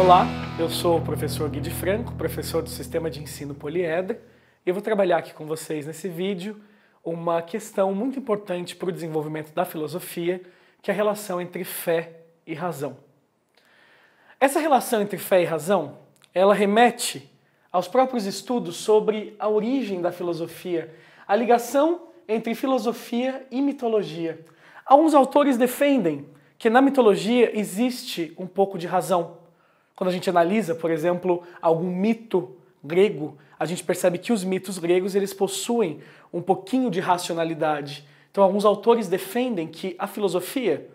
Olá, eu sou o professor Gui de Franco, professor do Sistema de Ensino Poliedra, e eu vou trabalhar aqui com vocês nesse vídeo uma questão muito importante para o desenvolvimento da filosofia, que é a relação entre fé e razão. Essa relação entre fé e razão, ela remete aos próprios estudos sobre a origem da filosofia, a ligação entre filosofia e mitologia. Alguns autores defendem que na mitologia existe um pouco de razão, quando a gente analisa, por exemplo, algum mito grego, a gente percebe que os mitos gregos eles possuem um pouquinho de racionalidade. Então, alguns autores defendem que a filosofia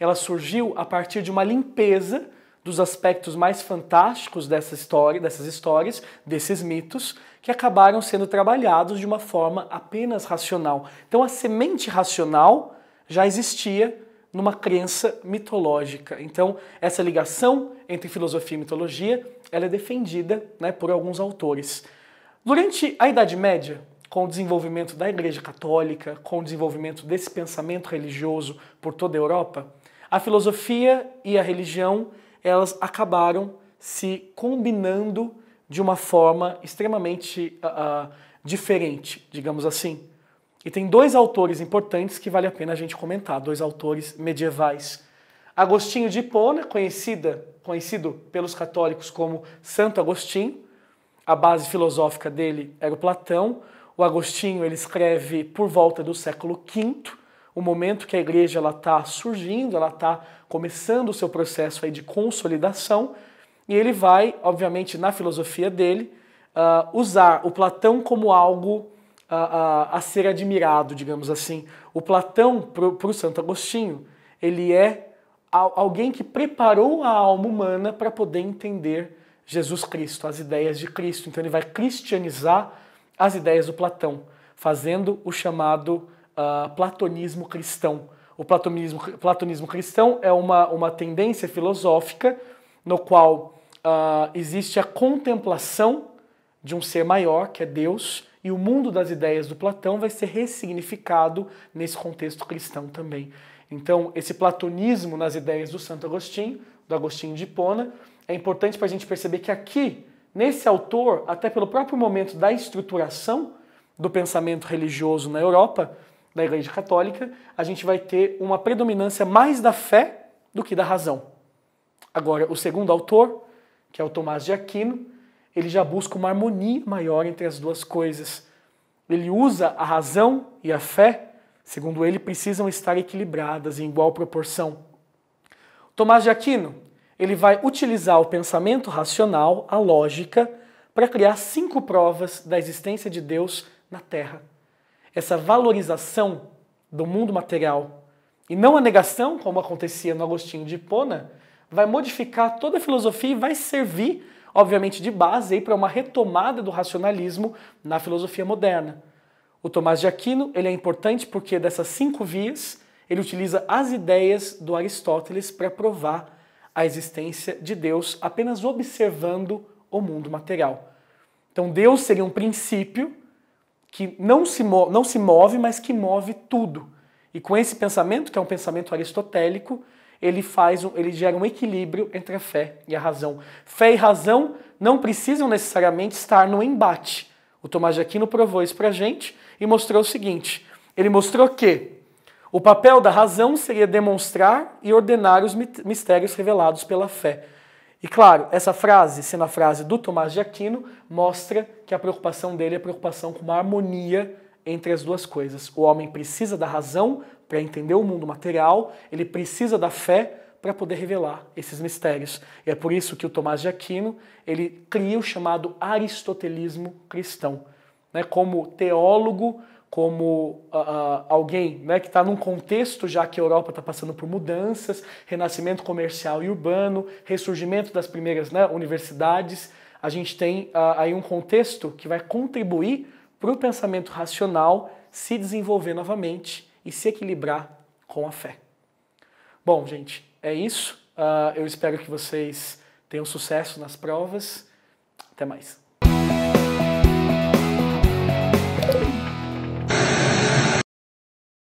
ela surgiu a partir de uma limpeza dos aspectos mais fantásticos dessa história, dessas histórias, desses mitos, que acabaram sendo trabalhados de uma forma apenas racional. Então, a semente racional já existia numa crença mitológica. Então, essa ligação entre filosofia e mitologia ela é defendida né, por alguns autores. Durante a Idade Média, com o desenvolvimento da Igreja Católica, com o desenvolvimento desse pensamento religioso por toda a Europa, a filosofia e a religião elas acabaram se combinando de uma forma extremamente uh, uh, diferente, digamos assim. E tem dois autores importantes que vale a pena a gente comentar, dois autores medievais. Agostinho de Hipona, né, conhecida, conhecido pelos católicos como Santo Agostinho, a base filosófica dele era o Platão. O Agostinho ele escreve por volta do século V, o momento que a igreja está surgindo, ela está começando o seu processo aí de consolidação, e ele vai, obviamente, na filosofia dele, uh, usar o Platão como algo a, a, a ser admirado, digamos assim. O Platão, para o Santo Agostinho, ele é alguém que preparou a alma humana para poder entender Jesus Cristo, as ideias de Cristo. Então ele vai cristianizar as ideias do Platão, fazendo o chamado uh, platonismo cristão. O platonismo, platonismo cristão é uma, uma tendência filosófica no qual uh, existe a contemplação de um ser maior, que é Deus, e o mundo das ideias do Platão vai ser ressignificado nesse contexto cristão também. Então, esse platonismo nas ideias do Santo Agostinho, do Agostinho de Hipona, é importante para a gente perceber que aqui, nesse autor, até pelo próprio momento da estruturação do pensamento religioso na Europa, da Igreja Católica, a gente vai ter uma predominância mais da fé do que da razão. Agora, o segundo autor, que é o Tomás de Aquino, ele já busca uma harmonia maior entre as duas coisas. Ele usa a razão e a fé, segundo ele, precisam estar equilibradas em igual proporção. Tomás de Aquino, ele vai utilizar o pensamento racional, a lógica, para criar cinco provas da existência de Deus na Terra. Essa valorização do mundo material e não a negação, como acontecia no Agostinho de Hipona, vai modificar toda a filosofia e vai servir obviamente de base para uma retomada do racionalismo na filosofia moderna. O Tomás de Aquino ele é importante porque dessas cinco vias ele utiliza as ideias do Aristóteles para provar a existência de Deus apenas observando o mundo material. Então Deus seria um princípio que não se, não se move, mas que move tudo. E com esse pensamento, que é um pensamento aristotélico, ele faz um, ele gera um equilíbrio entre a fé e a razão. Fé e razão não precisam necessariamente estar no embate. O Tomás de Aquino provou isso para a gente e mostrou o seguinte: ele mostrou que o papel da razão seria demonstrar e ordenar os mistérios revelados pela fé. E claro, essa frase, sendo a frase do Tomás de Aquino, mostra que a preocupação dele é a preocupação com uma harmonia entre as duas coisas. O homem precisa da razão para entender o mundo material, ele precisa da fé para poder revelar esses mistérios. E é por isso que o Tomás de Aquino, ele cria o chamado aristotelismo cristão, né, como teólogo, como uh, uh, alguém né, que está num contexto já que a Europa está passando por mudanças, renascimento comercial e urbano, ressurgimento das primeiras né, universidades, a gente tem uh, aí um contexto que vai contribuir para o pensamento racional se desenvolver novamente e se equilibrar com a fé. Bom, gente, é isso. Uh, eu espero que vocês tenham sucesso nas provas. Até mais.